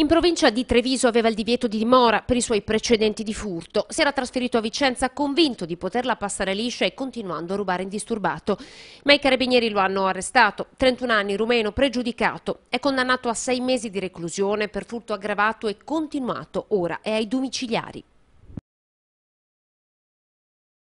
In provincia di Treviso aveva il divieto di dimora per i suoi precedenti di furto. Si era trasferito a Vicenza convinto di poterla passare liscia e continuando a rubare indisturbato. Ma i carabinieri lo hanno arrestato. 31 anni, rumeno, pregiudicato. È condannato a sei mesi di reclusione per furto aggravato e continuato. Ora è ai domiciliari.